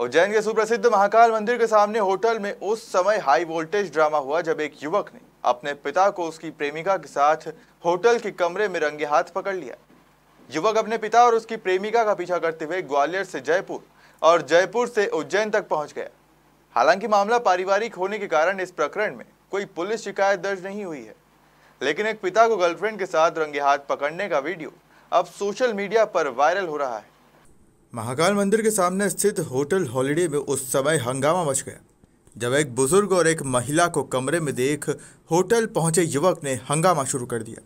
उज्जैन के सुप्रसिद्ध महाकाल मंदिर के सामने होटल में उस समय हाई वोल्टेज ड्रामा हुआ जब एक युवक ने अपने पिता को उसकी प्रेमिका के साथ होटल के कमरे में रंगे हाथ पकड़ लिया युवक अपने पिता और उसकी प्रेमिका का पीछा करते हुए ग्वालियर से जयपुर और जयपुर से उज्जैन तक पहुंच गया हालांकि मामला पारिवारिक होने के कारण इस प्रकरण में कोई पुलिस शिकायत दर्ज नहीं हुई है लेकिन एक पिता को गर्लफ्रेंड के साथ रंगे हाथ पकड़ने का वीडियो अब सोशल मीडिया पर वायरल हो रहा है महाकाल मंदिर के सामने स्थित होटल हॉलिडे में उस समय हंगामा मच गया जब एक बुजुर्ग और एक महिला को कमरे में देख होटल पहुंचे युवक ने हंगामा शुरू कर दिया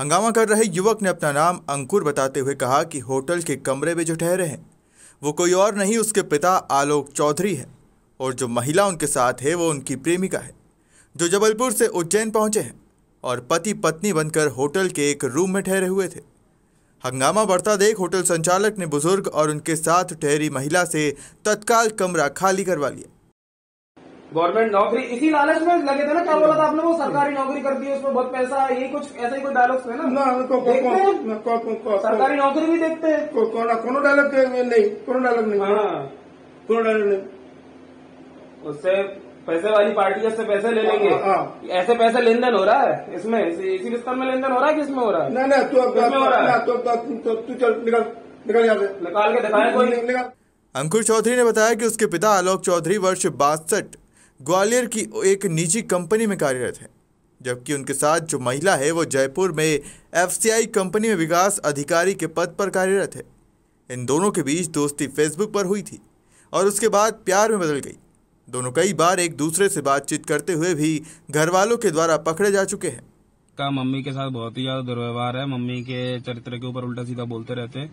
हंगामा कर रहे युवक ने अपना नाम अंकुर बताते हुए कहा कि होटल के कमरे में जो ठहरे हैं वो कोई और नहीं उसके पिता आलोक चौधरी है और जो महिला उनके साथ है वो उनकी प्रेमिका है जो जबलपुर से उज्जैन पहुंचे हैं और पति पत्नी बनकर होटल के एक रूम में ठहरे हुए थे हंगामा बढ़ता देख होटल संचालक ने बुजुर्ग और उनके साथ ठहरी महिला से तत्काल कमरा खाली करवा लिया गवर्नमेंट नौकरी इसी लालच में लगे थे ना क्या बोला था आपने वो सरकारी नौकरी कर दी उसमें बहुत पैसा ये कुछ ऐसा ही कोई डायलॉग्स है ना, ना को, को, को, को, को, को, सरकारी नौकरी भी देखते हैं को, को, को, डायलॉग नहीं कोनो डायलॉग नहीं हाँ। कोनो डायलॉग नहीं उससे पैसे वाली पार्टी से पैसे ले लेंगे हाँ, हाँ। ऐसे पैसे लेन देन हो रहा है इसमें इसी बिस्तर में लेन देन हो रहा है कि इसमें हो रहा है ना ना तू अब हो रहा है तो तू चल निकल निकल यहाँ से निकाल के दिखाए कोई निकल अंकुर चौधरी ने बताया कि उसके पिता आलोक चौधरी वर्ष बासठ ग्वालियर की एक निजी कंपनी में कार्यरत हैं जबकि उनके साथ जो महिला है वो जयपुर में एफसीआई कंपनी में विकास अधिकारी के पद पर कार्यरत है इन दोनों के बीच दोस्ती फेसबुक पर हुई थी और उसके बाद प्यार में बदल गई दोनों कई बार एक दूसरे से बातचीत करते हुए भी घर वालों के द्वारा पकड़े जा चुके हैं का मम्मी के साथ बहुत ही ज्यादा दुर्व्यवहार है मम्मी के चरित्र के ऊपर उल्टा सीधा बोलते रहते हैं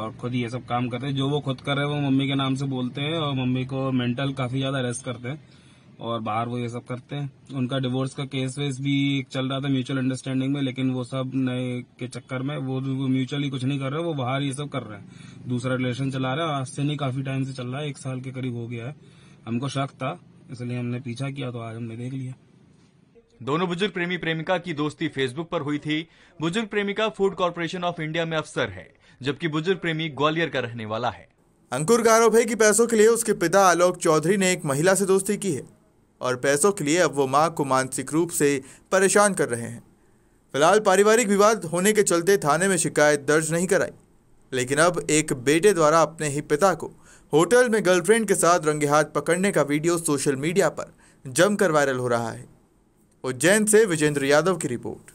और खुद ये सब काम करते हैं जो वो खुद कर रहे हैं वो मम्मी के नाम से बोलते हैं और मम्मी को मेंटल काफी ज्यादा अरेस्ट करते हैं और बाहर वो ये सब करते हैं उनका डिवोर्स का केस वेस भी चल रहा था म्यूचुअल अंडरस्टैंडिंग में लेकिन वो सब नए के चक्कर में वो, म्यूचुअली कुछ नहीं कर रहे वो बाहर ये सब कर रहे हैं दूसरा रिलेशन चला रहा है आज से नहीं काफी टाइम से चल रहा है एक साल के करीब हो गया है हमको शक था इसलिए हमने पीछा किया तो आज हमने देख लिया दोनों बुजुर्ग प्रेमी प्रेमिका की दोस्ती फेसबुक पर हुई थी बुजुर्ग प्रेमिका फूड कॉरपोरेशन ऑफ इंडिया में अफसर है जबकि बुजुर्ग प्रेमी ग्वालियर का रहने वाला है अंकुर का आरोप है कि पैसों के लिए उसके पिता आलोक चौधरी ने एक महिला से दोस्ती की है और पैसों के लिए अब वो माँ को मानसिक रूप से परेशान कर रहे हैं फिलहाल पारिवारिक विवाद होने के चलते थाने में शिकायत दर्ज नहीं कराई लेकिन अब एक बेटे द्वारा अपने ही पिता को होटल में गर्लफ्रेंड के साथ रंगे हाथ पकड़ने का वीडियो सोशल मीडिया पर जमकर वायरल हो रहा है उज्जैन से विजेंद्र यादव की रिपोर्ट